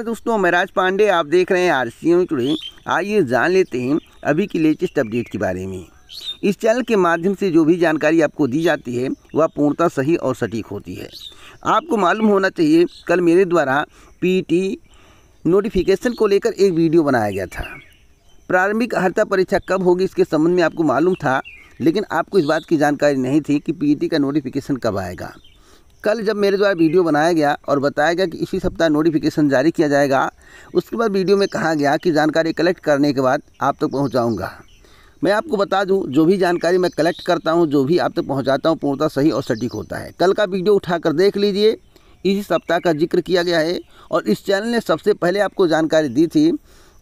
दोस्तों मैं राज पांडे आप देख रहे हैं आर सी एम टुडे आइए जान लेते हैं अभी की लेटेस्ट अपडेट के बारे में इस चैनल के माध्यम से जो भी जानकारी आपको दी जाती है वह पूर्णतः सही और सटीक होती है आपको मालूम होना चाहिए कल मेरे द्वारा पीटी नोटिफिकेशन को लेकर एक वीडियो बनाया गया था प्रारंभिक हर्ता परीक्षा कब होगी इसके संबंध में आपको मालूम था लेकिन आपको इस बात की जानकारी नहीं थी कि पीटी का नोटिफिकेशन कब आएगा कल जब मेरे द्वारा वीडियो बनाया गया और बताया गया कि इसी सप्ताह नोटिफिकेशन जारी किया जाएगा उसके बाद वीडियो में कहा गया कि जानकारी कलेक्ट करने के बाद आप तक तो पहुँचाऊँगा मैं आपको बता दूं जो भी जानकारी मैं कलेक्ट करता हूं जो भी आप तक तो पहुंचाता हूं पूर्णतः सही और सटीक होता है कल का वीडियो उठाकर देख लीजिए इसी सप्ताह का जिक्र किया गया है और इस चैनल ने सबसे पहले आपको जानकारी दी थी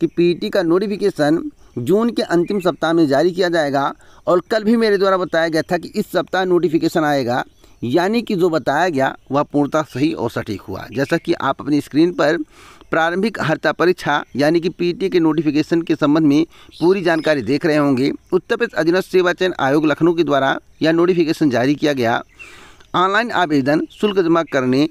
कि पीटी का नोटिफिकेशन जून के अंतिम सप्ताह में जारी किया जाएगा और कल भी मेरे द्वारा बताया गया था कि इस सप्ताह नोटिफिकेशन आएगा यानी कि जो बताया गया वह पूर्णतः सही और सटीक हुआ जैसा कि आप अपनी स्क्रीन पर प्रारंभिक हर्ता परीक्षा यानी कि पीटी के नोटिफिकेशन के संबंध में पूरी जानकारी देख रहे होंगे उत्तर प्रदेश अधीनस्थ सेवा चयन आयोग लखनऊ के द्वारा यह नोटिफिकेशन जारी किया गया ऑनलाइन आवेदन शुल्क जमा करने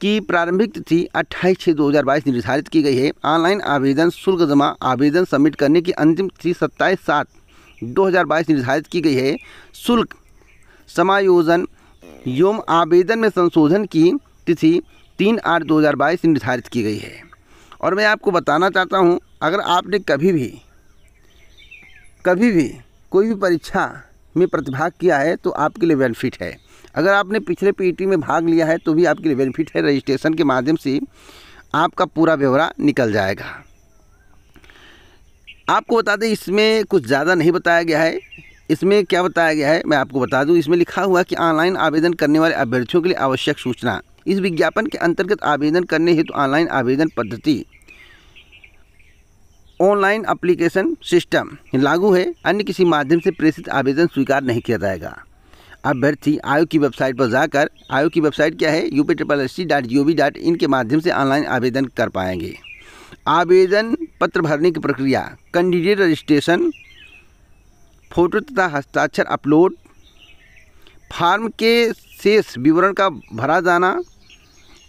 की प्रारंभिक तिथि 28 छः 2022 निर्धारित की गई है ऑनलाइन आवेदन शुल्क जमा आवेदन सबमिट करने की अंतिम तिथि सत्ताईस सात 2022 निर्धारित की गई है शुल्क समायोजन यौम आवेदन में संशोधन की तिथि तीन आठ दो हज़ार बाईस निर्धारित की गई है और मैं आपको बताना चाहता हूँ अगर आपने कभी भी कभी भी कोई भी परीक्षा में प्रतिभाग किया है तो आपके लिए बेनिफिट है अगर आपने पिछले पीटी में भाग लिया है तो भी आपके लिए बेनिफिट है रजिस्ट्रेशन के माध्यम से आपका पूरा ब्यौरा निकल जाएगा आपको बता दें इसमें कुछ ज़्यादा नहीं बताया गया है इसमें क्या बताया गया है मैं आपको बता दूं इसमें लिखा हुआ है कि ऑनलाइन आवेदन करने वाले अभ्यर्थियों के लिए आवश्यक सूचना इस विज्ञापन के अंतर्गत आवेदन करने हेतु तो ऑनलाइन आवेदन पद्धति ऑनलाइन अप्लीकेशन सिस्टम लागू है अन्य किसी माध्यम से प्रेषित आवेदन स्वीकार नहीं किया जाएगा अभ्यर्थी आयोग की वेबसाइट पर जाकर आयोग की वेबसाइट क्या है U P triple S C dot G O V dot in के माध्यम से ऑनलाइन आवेदन कर पाएंगे आवेदन पत्र भरने की प्रक्रिया कैंडिडेट रजिस्ट्रेशन फोटो तथा हस्ताक्षर अपलोड फार्म के शेष विवरण का भरा जाना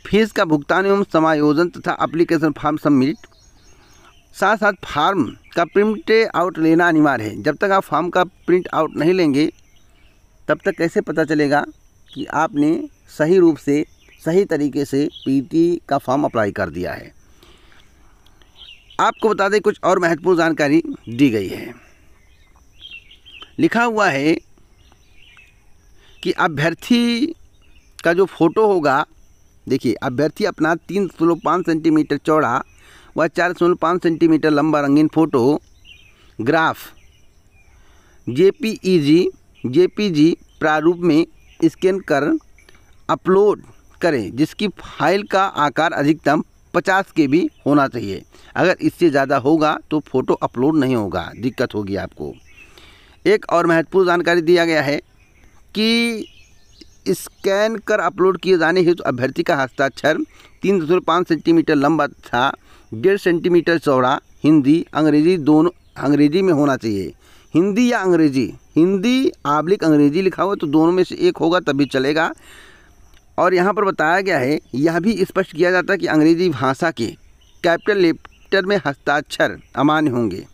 फीस का भुगतान एवं समायोजन तथा अप्लीकेशन फार्म सबमिट साथ साथ फार्म का प्रिंट आउट लेना अनिवार्य है जब तक आप फार्म का प्रिंट आउट नहीं लेंगे तब तक कैसे पता चलेगा कि आपने सही रूप से सही तरीके से पी का फॉर्म अप्लाई कर दिया है आपको बता दें कुछ और महत्वपूर्ण जानकारी दी गई है लिखा हुआ है कि अभ्यर्थी का जो फोटो होगा देखिए अभ्यर्थी अपना तीन दशमलव पाँच सेंटीमीटर चौड़ा व चार दशमलव पाँच सेंटीमीटर लंबा रंगीन फ़ोटो ग्राफ J P E G J P G प्रारूप में स्कैन कर अपलोड करें जिसकी फाइल का आकार अधिकतम 50 के भी होना चाहिए अगर इससे ज़्यादा होगा तो फ़ोटो अपलोड नहीं होगा दिक्कत होगी आपको एक और महत्वपूर्ण जानकारी दिया गया है कि स्कैन कर अपलोड किए जाने हेतु अभ्यर्थी का हस्ताक्षर तीन दशमलव पाँच सेंटीमीटर लंबा था डेढ़ सेंटीमीटर चौड़ा हिंदी अंग्रेजी दोनों अंग्रेजी में होना चाहिए हिंदी या अंग्रेजी हिंदी आबलिक अंग्रेजी लिखा हुआ तो दोनों में से एक होगा तभी चलेगा और यहाँ पर बताया गया है यह भी स्पष्ट किया जाता है कि अंग्रेजी भाषा के कैपिटल लेटर में हस्ताक्षर अमान्य होंगे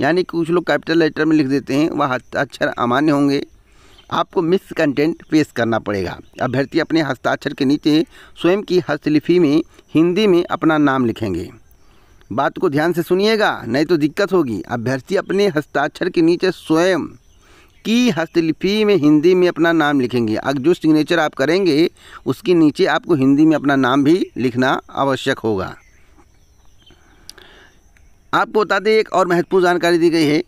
यानी कि कुछ लोग कैपिटल लेटर में लिख देते हैं वह हस्ताक्षर अमान्य होंगे आपको मिस कंटेंट पेश करना पड़ेगा अभ्यर्थी अपने हस्ताक्षर के नीचे स्वयं की हस्तलिपि में हिंदी में अपना नाम लिखेंगे बात को ध्यान से सुनिएगा नहीं तो दिक्कत होगी अभ्यर्थी अपने हस्ताक्षर के नीचे स्वयं की हस्तलिपि में हिंदी में अपना नाम लिखेंगे अब जो सिग्नेचर आप करेंगे उसके नीचे आपको हिंदी में अपना नाम भी लिखना आवश्यक होगा आपको बता दें एक और महत्वपूर्ण जानकारी दी गई है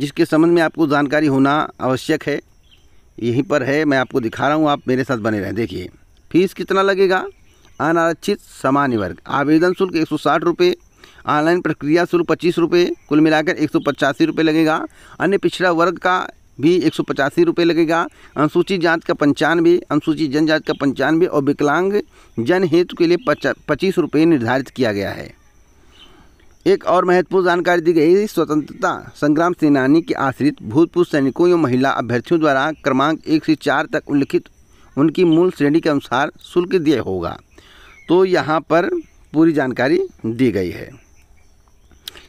जिसके संबंध में आपको जानकारी होना आवश्यक है यहीं पर है मैं आपको दिखा रहा हूँ आप मेरे साथ बने रहें देखिए फीस कितना लगेगा अनारक्षित सामान्य वर्ग आवेदन शुल्क एक सौ साठ रुपये ऑनलाइन प्रक्रिया शुल्क पच्चीस रुपये कुल मिलाकर एक सौ पचासी रुपये लगेगा अन्य पिछड़ा वर्ग का भी एक सौ पचासी रुपये लगेगा अनुसूचित जाँच का पंचानवे अनुसूचित जनजाति का पंचानवे और विकलांग जनहित के लिए पच्चीस रुपये निर्धारित किया गया है एक और महत्वपूर्ण जानकारी दी गई स्वतंत्रता संग्राम सेनानी के आश्रित भूतपूर्व सैनिकों एवं महिला अभ्यर्थियों द्वारा क्रमांक एक से चार तक उल्लिखित उनकी मूल श्रेणी के अनुसार शुल्क दिया होगा तो यहाँ पर पूरी जानकारी दी गई है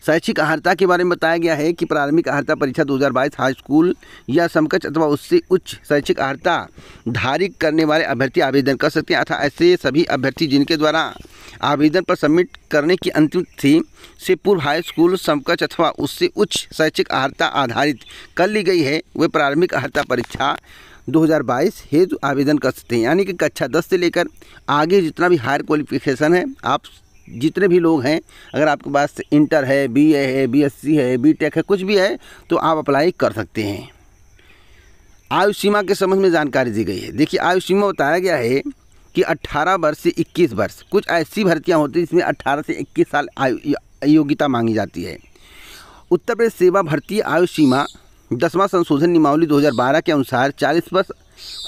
शैक्षिक अहर्ता के बारे में बताया गया है कि प्रारंभिक अहर्ता परीक्षा 2022 हाई स्कूल या समकक्ष अथवा उससे उच्च शैक्षिक अहर्ता धारित करने वाले अभ्यर्थी आवेदन कर सकते हैं अथा ऐसे सभी अभ्यर्थी जिनके द्वारा आवेदन पर सबमिट करने की अंतिम तिथि से पूर्व हाई स्कूल समकक्ष अथवा उससे उच्च शैक्षिक अहर्ता आधारित कर ली गई है वे प्रारंभिक अहर्ता परीक्षा 2022 हेतु आवेदन कर सकते हैं यानी कि कक्षा 10 से लेकर आगे जितना भी हायर क्वालिफिकेशन है आप जितने भी लोग हैं अगर आपके पास इंटर है बी ए है बी एस सी है बी टेक है कुछ भी है तो आप अप्लाई कर सकते हैं आयु सीमा के संबंध में जानकारी दी गई है देखिए आयु सीमा बताया गया है कि 18 वर्ष से 21 वर्ष कुछ ऐसी भर्तियां होती हैं जिसमें 18 से 21 साल आयु योग्यता मांगी जाती है उत्तर प्रदेश सेवा भर्ती आयु सीमा दसवां संशोधन नियमावली दो के अनुसार चालीस वर्ष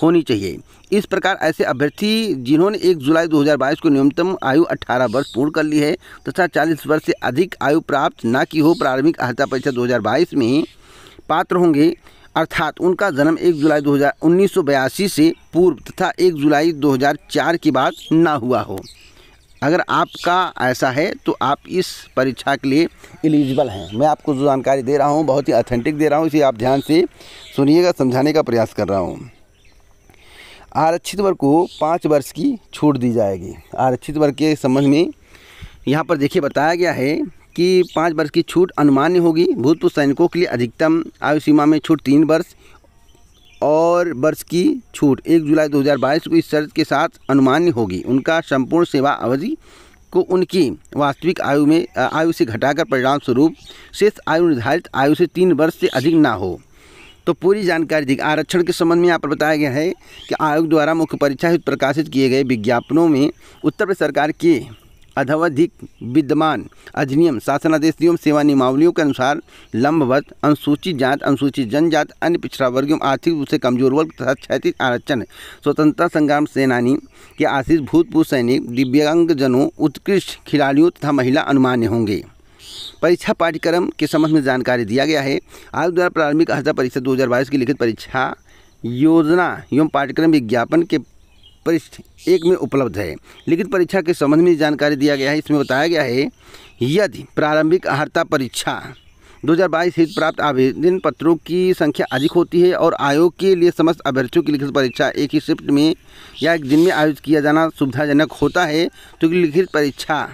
होनी चाहिए इस प्रकार ऐसे अभ्यर्थी जिन्होंने 1 जुलाई 2022 को न्यूनतम आयु 18 वर्ष पूर्ण कर ली है तथा 40 वर्ष से अधिक आयु प्राप्त न की हो प्रारंभिक अहता परीक्षा 2022 में पात्र होंगे अर्थात उनका जन्म 1 जुलाई 2000 से पूर्व तथा 1 जुलाई 2004 के बाद ना हुआ हो अगर आपका ऐसा है तो आप इस परीक्षा के लिए एलिजिबल हैं मैं आपको जो जानकारी दे रहा हूँ बहुत ही अथेंटिक दे रहा हूँ इसे आप ध्यान से सुनिएगा समझाने का प्रयास कर रहा हूँ आरक्षित वर्ग को पाँच वर्ष की छूट दी जाएगी आरक्षित वर्ग के संबंध में यहाँ पर देखिए बताया गया है कि पाँच वर्ष की छूट अनुमान्य होगी भूतपूर्व सैनिकों के लिए अधिकतम आयु सीमा में छूट तीन वर्ष और वर्ष की छूट एक जुलाई 2022 को इस शर्त के साथ अनुमान्य होगी उनका संपूर्ण सेवा अवधि को उनकी वास्तविक आयु में आयु से घटाकर परिणाम स्वरूप शेष आयु निर्धारित आयु से तीन वर्ष से अधिक ना हो तो पूरी जानकारी दी आरक्षण के संबंध में यहाँ पर बताया गया है कि आयोग द्वारा मुख्य परीक्षा हित प्रकाशित किए गए विज्ञापनों में उत्तर प्रदेश सरकार के अधवधिक विद्यमान अधिनियम शासनादेश नियम सेवा नियमावलियों के अनुसार लंबवत अनुसूचित जात अनुसूचित जनजात अन्य पिछड़ा वर्ग एवं आर्थिक रूप से कमजोर वर्ग तथा क्षैतिज आरक्षण स्वतंत्रता संग्राम सेनानी के आशीष भूतपूर्व सैनिक दिव्यांगजनों उत्कृष्ट खिलाड़ियों तथा महिला अनुमान्य होंगे परीक्षा पाठ्यक्रम के संबंध में जानकारी दिया गया है आयोग द्वारा प्रारंभिक अर्जा परीक्षा दो की लिखित परीक्षा योजना एवं पाठ्यक्रम विज्ञापन के पृष्ठ एक में उपलब्ध है लिखित परीक्षा के संबंध में जानकारी दिया गया है इसमें बताया गया है यदि प्रारंभिक अर्ता परीक्षा 2022 हित प्राप्त आवेदन पत्रों की संख्या अधिक होती है और आयोग के लिए समस्त अभ्यर्थियों की लिखित परीक्षा एक ही शिफ्ट में या एक दिन में आयोजित किया जाना सुविधाजनक होता है क्योंकि तो लिखित परीक्षा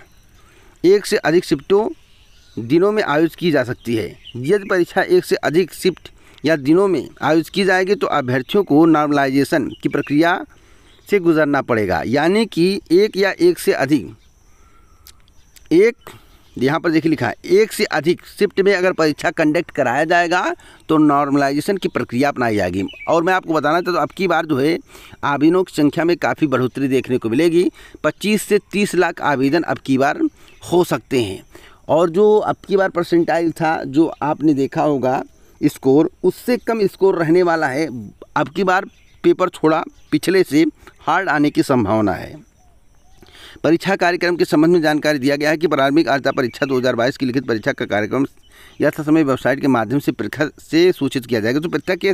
एक से अधिक शिफ्टों दिनों में आयोजित की जा सकती है यदि परीक्षा एक से अधिक शिफ्ट या दिनों में आयोजित की जाएगी तो अभ्यर्थियों को नॉर्मलाइजेशन की प्रक्रिया से गुजरना पड़ेगा यानी कि एक या एक से अधिक एक यहाँ पर देखिए लिखा है एक से अधिक शिफ्ट में अगर परीक्षा कंडक्ट कराया जाएगा तो नॉर्मलाइजेशन की प्रक्रिया अपनाई जाएगी और मैं आपको बताना चाहता हूँ अब की बार जो है आवेदनों की संख्या में काफ़ी बढ़ोतरी देखने को मिलेगी 25 से 30 लाख आवेदन अब की बार हो सकते हैं और जो अब की बार परसेंटाइल था जो आपने देखा होगा स्कोर उससे कम स्कोर रहने वाला है अब की बार पेपर छोड़ा पिछले से हार्ड आने की संभावना है परीक्षा कार्यक्रम के संबंध में जानकारी दिया गया है कि प्रारंभिक अर्ता परीक्षा 2022 की लिखित परीक्षा का कार्यक्रम यथासमय वेबसाइट के माध्यम से परीक्षा से सूचित किया जाएगा तो परीक्षा के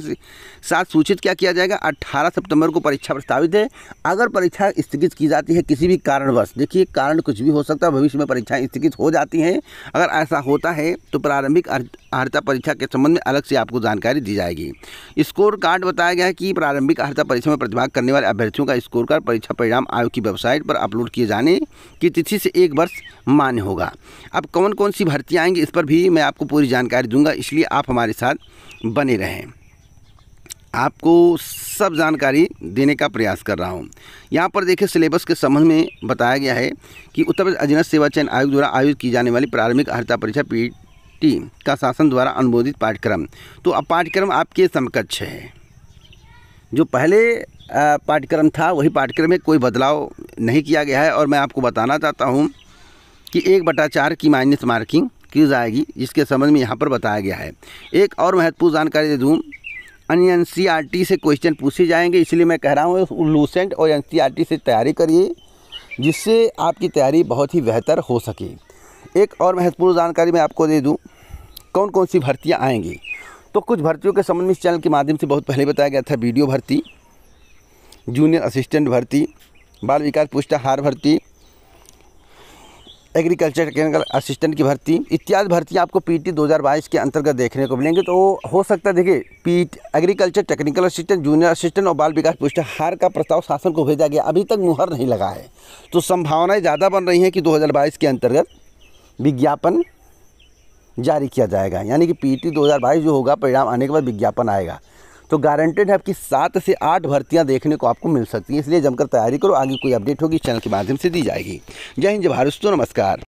साथ सूचित क्या किया जाएगा 18 सितंबर को परीक्षा प्रस्तावित है अगर परीक्षा स्थगित की जाती है किसी भी कारणवश देखिए कारण कुछ भी हो सकता है भविष्य में परीक्षा स्थगित हो जाती हैं अगर ऐसा होता है तो प्रारंभिक अर्हता परीक्षा के संबंध में अलग से आपको जानकारी दी जाएगी स्कोर कार्ड बताया गया है कि प्रारंभिक अर्हता परीक्षा में प्रतिभाग करने वाले अभ्यर्थियों का स्कोर कार्ड परीक्षा परिणाम आयोग की वेबसाइट पर अपलोड किया ये जाने कि तिथि से एक वर्ष मान्य होगा अब कौन कौन सी भर्ती आएंगी इस पर भी मैं आपको पूरी जानकारी दूंगा इसलिए आप हमारे साथ बने रहें आपको सब जानकारी देने का प्रयास कर रहा हूँ यहाँ पर देखिए सिलेबस के संबंध में बताया गया है कि उत्तर प्रदेश अधीन सेवा चयन आयोग द्वारा आयोजित की जाने वाली प्रारंभिक अर्ता परीक्षा पी टी का शासन द्वारा अनुमोदित पाठ्यक्रम तो अब पाठ्यक्रम आपके समकक्ष है जो पहले पाठ्यक्रम था वही पाठ्यक्रम में कोई बदलाव नहीं किया गया है और मैं आपको बताना चाहता हूँ कि एक बटा चार की माइनस मार्किंग की जाएगी जिसके संबंध में यहाँ पर बताया गया है एक और महत्वपूर्ण जानकारी दे दूँ अन्य एन e से क्वेश्चन पूछे जाएंगे इसलिए मैं कह रहा हूँ लूसेंट और एन e से तैयारी करिए जिससे आपकी तैयारी बहुत ही बेहतर हो सके एक और महत्वपूर्ण जानकारी मैं आपको दे दूँ कौन कौन सी भर्तियाँ आएंगी तो कुछ भर्तियों के संबंध में इस चैनल के माध्यम से बहुत पहले बताया गया था वीडियो भर्ती जूनियर असिस्टेंट भर्ती बाल विकास पुष्टाहार भर्ती एग्रीकल्चर टेक्निकल असिस्टेंट की भर्ती इत्यादि भर्तियाँ आपको पीटी 2022 के अंतर्गत देखने को मिलेंगी तो हो सकता है देखिए P agriculture technical assistant junior assistant और बाल विकास पुष्टाहार का प्रस्ताव शासन को भेजा गया अभी तक मुहर नहीं लगा है तो संभावनाएँ ज़्यादा बन रही हैं कि दो के अंतर्गत विज्ञापन जारी किया जाएगा यानी कि पी टी जो होगा परिणाम आने के बाद विज्ञापन आएगा तो गारंटेड है आपकी सात से आठ भर्तियाँ देखने को आपको मिल सकती हैं इसलिए जमकर तैयारी करो आगे कोई अपडेट होगी चैनल के माध्यम से दी जाएगी जय हिंद जय भारत नमस्कार